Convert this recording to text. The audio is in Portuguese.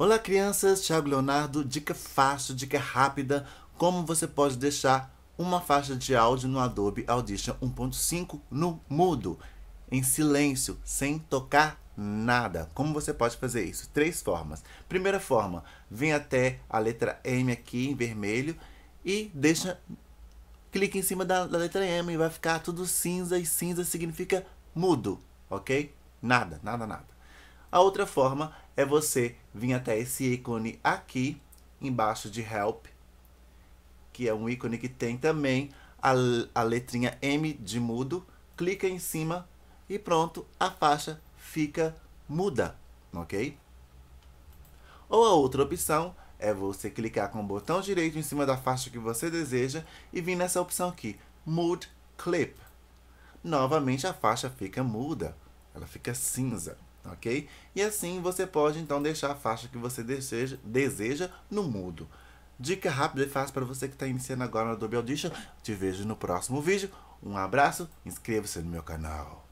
Olá crianças, Thiago Leonardo, dica fácil, dica rápida, como você pode deixar uma faixa de áudio no Adobe Audition 1.5 no mudo, em silêncio, sem tocar nada. Como você pode fazer isso? Três formas. Primeira forma, vem até a letra M aqui em vermelho e deixa clique em cima da, da letra M e vai ficar tudo cinza e cinza significa mudo, ok? Nada, nada, nada. A outra forma é você vir até esse ícone aqui embaixo de Help, que é um ícone que tem também a, a letrinha M de mudo. Clica em cima e pronto, a faixa fica muda, ok? Ou a outra opção é você clicar com o botão direito em cima da faixa que você deseja e vir nessa opção aqui, Mood Clip. Novamente a faixa fica muda, ela fica cinza ok? E assim você pode então deixar a faixa que você deseja, deseja no mudo. Dica rápida e fácil para você que está iniciando agora no Adobe Audition. Te vejo no próximo vídeo. Um abraço, inscreva-se no meu canal.